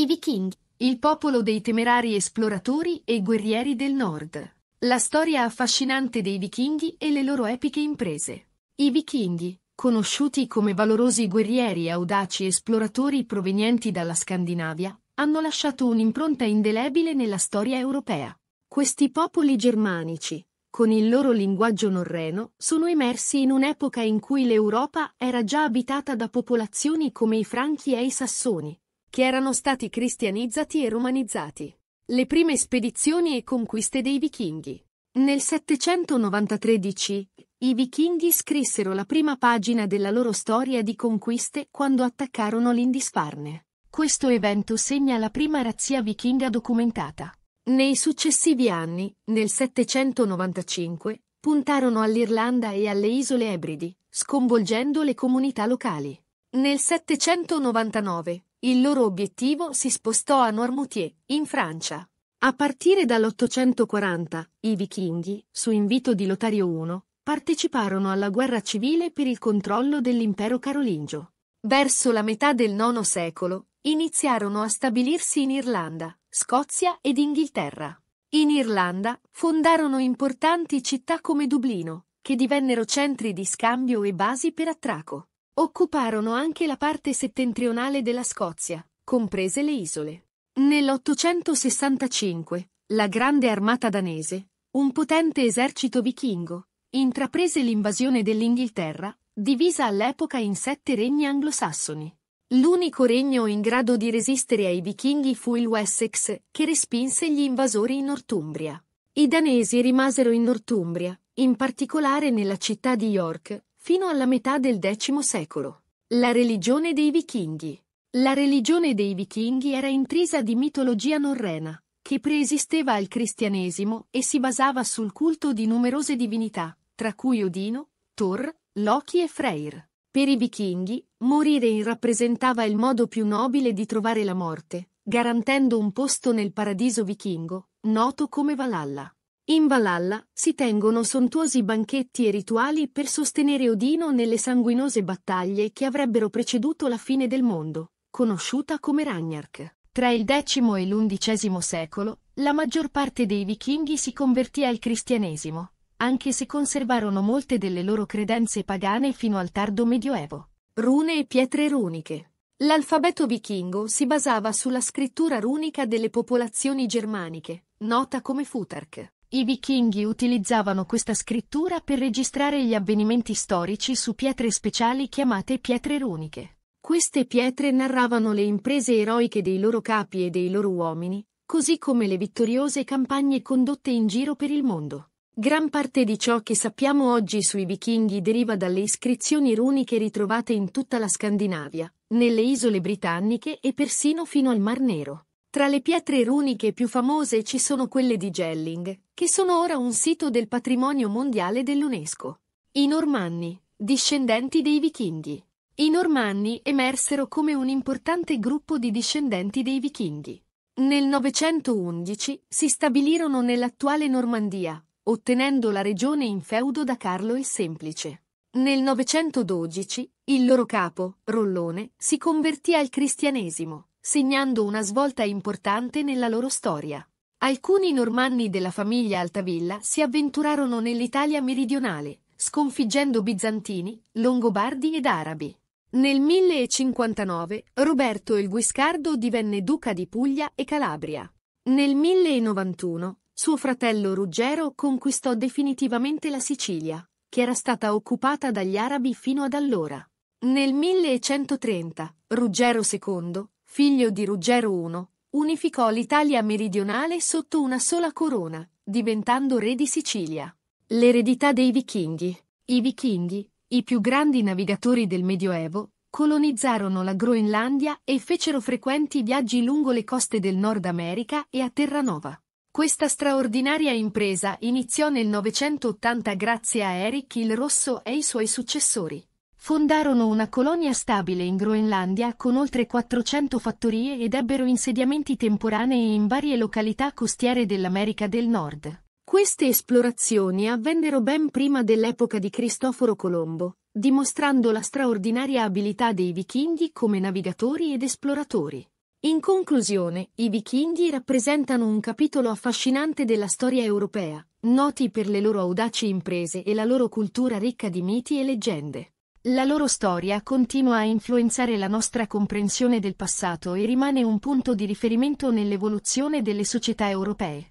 I vichinghi, il popolo dei temerari esploratori e guerrieri del nord. La storia affascinante dei vichinghi e le loro epiche imprese. I vichinghi, conosciuti come valorosi guerrieri e audaci esploratori provenienti dalla Scandinavia, hanno lasciato un'impronta indelebile nella storia europea. Questi popoli germanici, con il loro linguaggio norreno, sono emersi in un'epoca in cui l'Europa era già abitata da popolazioni come i Franchi e i Sassoni, che erano stati cristianizzati e romanizzati. Le prime spedizioni e conquiste dei vichinghi. Nel 793 DC, i vichinghi scrissero la prima pagina della loro storia di conquiste quando attaccarono l'Indisfarne. Questo evento segna la prima razzia vichinga documentata. Nei successivi anni, nel 795, puntarono all'Irlanda e alle isole Ebridi, sconvolgendo le comunità locali. Nel 799, il loro obiettivo si spostò a Noirmoutier, in Francia. A partire dall'840, i vichinghi, su invito di Lotario I, parteciparono alla guerra civile per il controllo dell'impero carolingio. Verso la metà del IX secolo, iniziarono a stabilirsi in Irlanda, Scozia ed Inghilterra. In Irlanda fondarono importanti città come Dublino, che divennero centri di scambio e basi per attraco. Occuparono anche la parte settentrionale della Scozia, comprese le isole. Nell'865, la grande armata danese, un potente esercito vichingo, intraprese l'invasione dell'Inghilterra, divisa all'epoca in sette regni anglosassoni. L'unico regno in grado di resistere ai vichinghi fu il Wessex, che respinse gli invasori in Northumbria. I danesi rimasero in Northumbria, in particolare nella città di York, fino alla metà del X secolo. La religione dei vichinghi. La religione dei vichinghi era intrisa di mitologia norrena, che preesisteva al cristianesimo e si basava sul culto di numerose divinità, tra cui Odino, Thor, Loki e Freyr. Per i vichinghi, morire rappresentava il modo più nobile di trovare la morte, garantendo un posto nel paradiso vichingo, noto come Valhalla. In Valhalla si tengono sontuosi banchetti e rituali per sostenere Odino nelle sanguinose battaglie che avrebbero preceduto la fine del mondo, conosciuta come Ragnark. Tra il X e l'XI secolo, la maggior parte dei vichinghi si convertì al cristianesimo, anche se conservarono molte delle loro credenze pagane fino al tardo Medioevo. Rune e pietre runiche. L'alfabeto vichingo si basava sulla scrittura runica delle popolazioni germaniche, nota come Futark. I vichinghi utilizzavano questa scrittura per registrare gli avvenimenti storici su pietre speciali chiamate pietre runiche. Queste pietre narravano le imprese eroiche dei loro capi e dei loro uomini, così come le vittoriose campagne condotte in giro per il mondo. Gran parte di ciò che sappiamo oggi sui vichinghi deriva dalle iscrizioni runiche ritrovate in tutta la Scandinavia, nelle isole britanniche e persino fino al Mar Nero. Tra le pietre runiche più famose ci sono quelle di Gelling, che sono ora un sito del patrimonio mondiale dell'UNESCO. I Normanni, discendenti dei Vichinghi. I Normanni emersero come un importante gruppo di discendenti dei Vichinghi. Nel 911 si stabilirono nell'attuale Normandia, ottenendo la regione in feudo da Carlo il Semplice. Nel 912 il loro capo, Rollone, si convertì al cristianesimo segnando una svolta importante nella loro storia. Alcuni normanni della famiglia Altavilla si avventurarono nell'Italia meridionale, sconfiggendo bizantini, longobardi ed arabi. Nel 1059 Roberto il Guiscardo divenne duca di Puglia e Calabria. Nel 1091 suo fratello Ruggero conquistò definitivamente la Sicilia, che era stata occupata dagli arabi fino ad allora. Nel 1130 Ruggero II figlio di Ruggero I, unificò l'Italia meridionale sotto una sola corona, diventando re di Sicilia. L'eredità dei vichinghi. I vichinghi, i più grandi navigatori del Medioevo, colonizzarono la Groenlandia e fecero frequenti viaggi lungo le coste del Nord America e a Terranova. Questa straordinaria impresa iniziò nel 980 grazie a Eric il Rosso e i suoi successori. Fondarono una colonia stabile in Groenlandia con oltre 400 fattorie ed ebbero insediamenti temporanei in varie località costiere dell'America del Nord. Queste esplorazioni avvennero ben prima dell'epoca di Cristoforo Colombo, dimostrando la straordinaria abilità dei vichinghi come navigatori ed esploratori. In conclusione, i vichinghi rappresentano un capitolo affascinante della storia europea, noti per le loro audaci imprese e la loro cultura ricca di miti e leggende. La loro storia continua a influenzare la nostra comprensione del passato e rimane un punto di riferimento nell'evoluzione delle società europee.